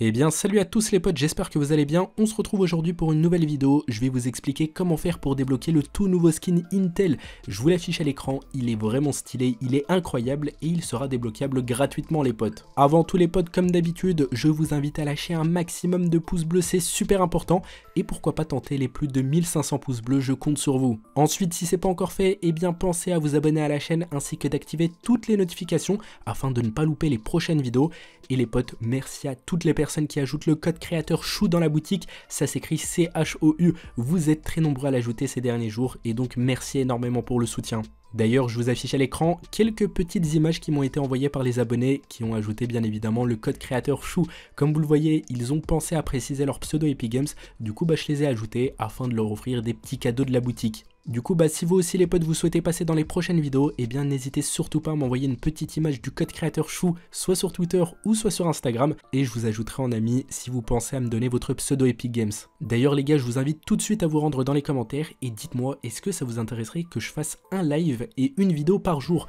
Eh bien salut à tous les potes, j'espère que vous allez bien, on se retrouve aujourd'hui pour une nouvelle vidéo, je vais vous expliquer comment faire pour débloquer le tout nouveau skin Intel. Je vous l'affiche à l'écran, il est vraiment stylé, il est incroyable et il sera débloquable gratuitement les potes. Avant tous les potes comme d'habitude, je vous invite à lâcher un maximum de pouces bleus, c'est super important, et pourquoi pas tenter les plus de 1500 pouces bleus, je compte sur vous. Ensuite, si c'est pas encore fait, eh bien pensez à vous abonner à la chaîne ainsi que d'activer toutes les notifications afin de ne pas louper les prochaines vidéos. Et les potes, merci à toutes les personnes qui ajoutent le code créateur CHOU dans la boutique, ça s'écrit C-H-O-U, vous êtes très nombreux à l'ajouter ces derniers jours et donc merci énormément pour le soutien. D'ailleurs, je vous affiche à l'écran quelques petites images qui m'ont été envoyées par les abonnés qui ont ajouté bien évidemment le code créateur chou. Comme vous le voyez, ils ont pensé à préciser leur pseudo Epic Games, du coup bah je les ai ajoutés afin de leur offrir des petits cadeaux de la boutique. Du coup, bah, si vous aussi les potes vous souhaitez passer dans les prochaines vidéos, eh bien n'hésitez surtout pas à m'envoyer une petite image du code créateur chou, soit sur Twitter ou soit sur Instagram, et je vous ajouterai en ami si vous pensez à me donner votre pseudo Epic Games. D'ailleurs les gars, je vous invite tout de suite à vous rendre dans les commentaires et dites-moi est-ce que ça vous intéresserait que je fasse un live et une vidéo par jour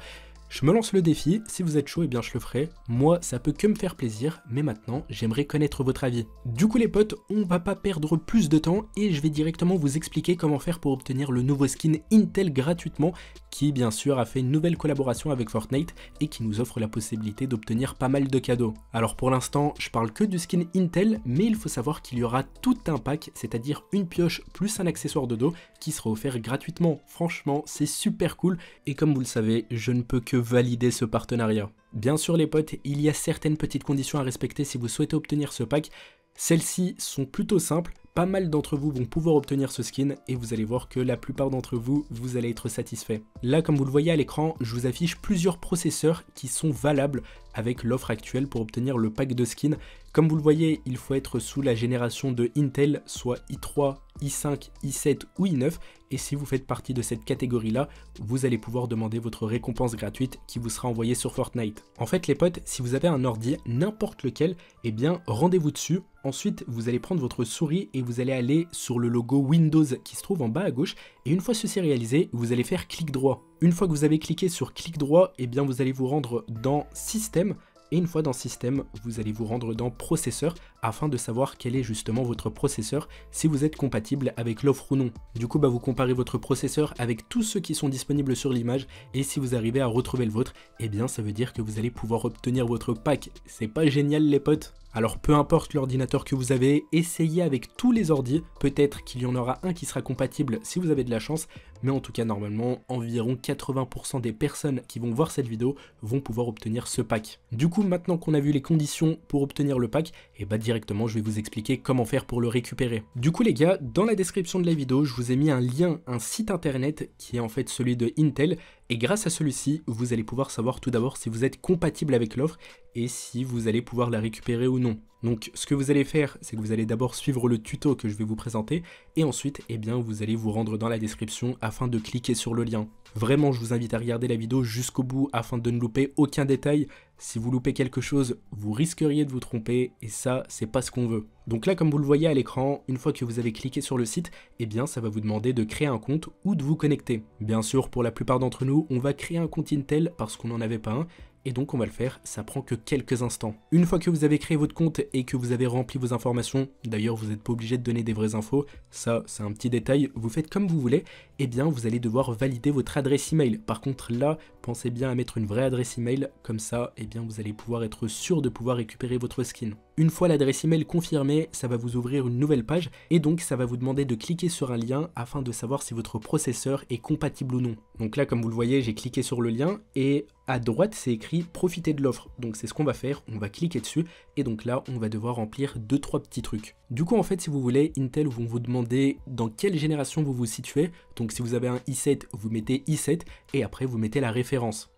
je me lance le défi, si vous êtes chaud, et eh bien je le ferai. Moi, ça peut que me faire plaisir, mais maintenant, j'aimerais connaître votre avis. Du coup les potes, on va pas perdre plus de temps et je vais directement vous expliquer comment faire pour obtenir le nouveau skin Intel gratuitement, qui bien sûr a fait une nouvelle collaboration avec Fortnite et qui nous offre la possibilité d'obtenir pas mal de cadeaux. Alors pour l'instant, je parle que du skin Intel, mais il faut savoir qu'il y aura tout un pack, c'est-à-dire une pioche plus un accessoire de dos qui sera offert gratuitement. Franchement, c'est super cool et comme vous le savez, je ne peux que valider ce partenariat. Bien sûr les potes, il y a certaines petites conditions à respecter si vous souhaitez obtenir ce pack. Celles-ci sont plutôt simples, pas mal d'entre vous vont pouvoir obtenir ce skin et vous allez voir que la plupart d'entre vous, vous allez être satisfait. Là comme vous le voyez à l'écran, je vous affiche plusieurs processeurs qui sont valables avec l'offre actuelle pour obtenir le pack de skins. Comme vous le voyez, il faut être sous la génération de Intel, soit i3, i5, i7 ou i9, et si vous faites partie de cette catégorie-là, vous allez pouvoir demander votre récompense gratuite qui vous sera envoyée sur Fortnite. En fait les potes, si vous avez un ordi, n'importe lequel, eh bien rendez-vous dessus, ensuite vous allez prendre votre souris et vous allez aller sur le logo Windows qui se trouve en bas à gauche, et une fois ceci réalisé, vous allez faire clic droit une fois que vous avez cliqué sur clic droit, eh bien vous allez vous rendre dans système et une fois dans système, vous allez vous rendre dans processeur afin de savoir quel est justement votre processeur si vous êtes compatible avec l'offre ou non. Du coup, bah, vous comparez votre processeur avec tous ceux qui sont disponibles sur l'image et si vous arrivez à retrouver le vôtre, eh bien ça veut dire que vous allez pouvoir obtenir votre pack. C'est pas génial les potes alors peu importe l'ordinateur que vous avez, essayez avec tous les ordis, peut-être qu'il y en aura un qui sera compatible si vous avez de la chance, mais en tout cas normalement environ 80% des personnes qui vont voir cette vidéo vont pouvoir obtenir ce pack. Du coup maintenant qu'on a vu les conditions pour obtenir le pack, et eh bah ben, directement je vais vous expliquer comment faire pour le récupérer. Du coup les gars, dans la description de la vidéo je vous ai mis un lien, un site internet qui est en fait celui de Intel et grâce à celui-ci, vous allez pouvoir savoir tout d'abord si vous êtes compatible avec l'offre et si vous allez pouvoir la récupérer ou non. Donc ce que vous allez faire, c'est que vous allez d'abord suivre le tuto que je vais vous présenter et ensuite, eh bien, vous allez vous rendre dans la description afin de cliquer sur le lien. Vraiment, je vous invite à regarder la vidéo jusqu'au bout afin de ne louper aucun détail. Si vous loupez quelque chose, vous risqueriez de vous tromper et ça, c'est pas ce qu'on veut. Donc là, comme vous le voyez à l'écran, une fois que vous avez cliqué sur le site, eh bien, ça va vous demander de créer un compte ou de vous connecter. Bien sûr, pour la plupart d'entre nous, on va créer un compte Intel parce qu'on n'en avait pas un et donc on va le faire, ça prend que quelques instants. Une fois que vous avez créé votre compte et que vous avez rempli vos informations, d'ailleurs vous n'êtes pas obligé de donner des vraies infos, ça c'est un petit détail, vous faites comme vous voulez, et eh bien vous allez devoir valider votre adresse email. Par contre là, pensez bien à mettre une vraie adresse email, comme ça eh bien, vous allez pouvoir être sûr de pouvoir récupérer votre skin. Une fois l'adresse email confirmée, ça va vous ouvrir une nouvelle page et donc ça va vous demander de cliquer sur un lien afin de savoir si votre processeur est compatible ou non. Donc là comme vous le voyez j'ai cliqué sur le lien et à droite c'est écrit profitez de l'offre donc c'est ce qu'on va faire, on va cliquer dessus et donc là on va devoir remplir 2-3 petits trucs. Du coup en fait si vous voulez Intel vont vous demander dans quelle génération vous vous situez donc si vous avez un i7 vous mettez i7 et après vous mettez la référence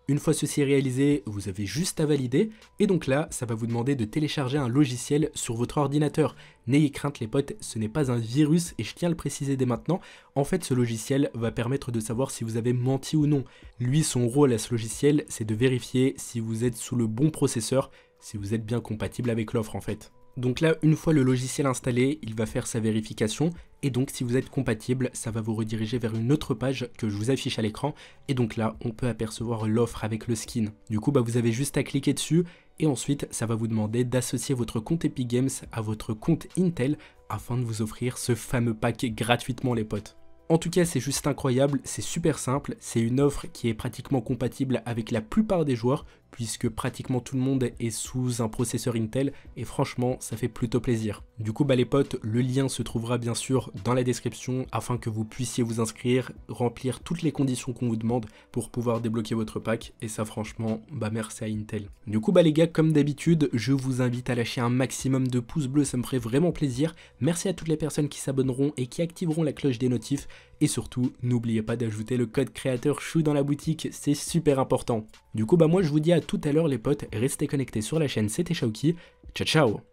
une fois ceci réalisé, vous avez juste à valider, et donc là, ça va vous demander de télécharger un logiciel sur votre ordinateur. N'ayez crainte les potes, ce n'est pas un virus, et je tiens à le préciser dès maintenant, en fait ce logiciel va permettre de savoir si vous avez menti ou non. Lui, son rôle à ce logiciel, c'est de vérifier si vous êtes sous le bon processeur, si vous êtes bien compatible avec l'offre en fait. Donc là, une fois le logiciel installé, il va faire sa vérification et donc si vous êtes compatible, ça va vous rediriger vers une autre page que je vous affiche à l'écran et donc là, on peut apercevoir l'offre avec le skin. Du coup, bah, vous avez juste à cliquer dessus et ensuite, ça va vous demander d'associer votre compte Epic Games à votre compte Intel afin de vous offrir ce fameux pack gratuitement les potes. En tout cas, c'est juste incroyable, c'est super simple, c'est une offre qui est pratiquement compatible avec la plupart des joueurs, puisque pratiquement tout le monde est sous un processeur Intel et franchement ça fait plutôt plaisir. Du coup bah les potes, le lien se trouvera bien sûr dans la description afin que vous puissiez vous inscrire, remplir toutes les conditions qu'on vous demande pour pouvoir débloquer votre pack et ça franchement bah merci à Intel. Du coup bah les gars comme d'habitude je vous invite à lâcher un maximum de pouces bleus ça me ferait vraiment plaisir. Merci à toutes les personnes qui s'abonneront et qui activeront la cloche des notifs et surtout n'oubliez pas d'ajouter le code créateur chou dans la boutique c'est super important. Du coup bah moi je vous dis à tout à l'heure les potes, restez connectés sur la chaîne, c'était Shaoki. ciao ciao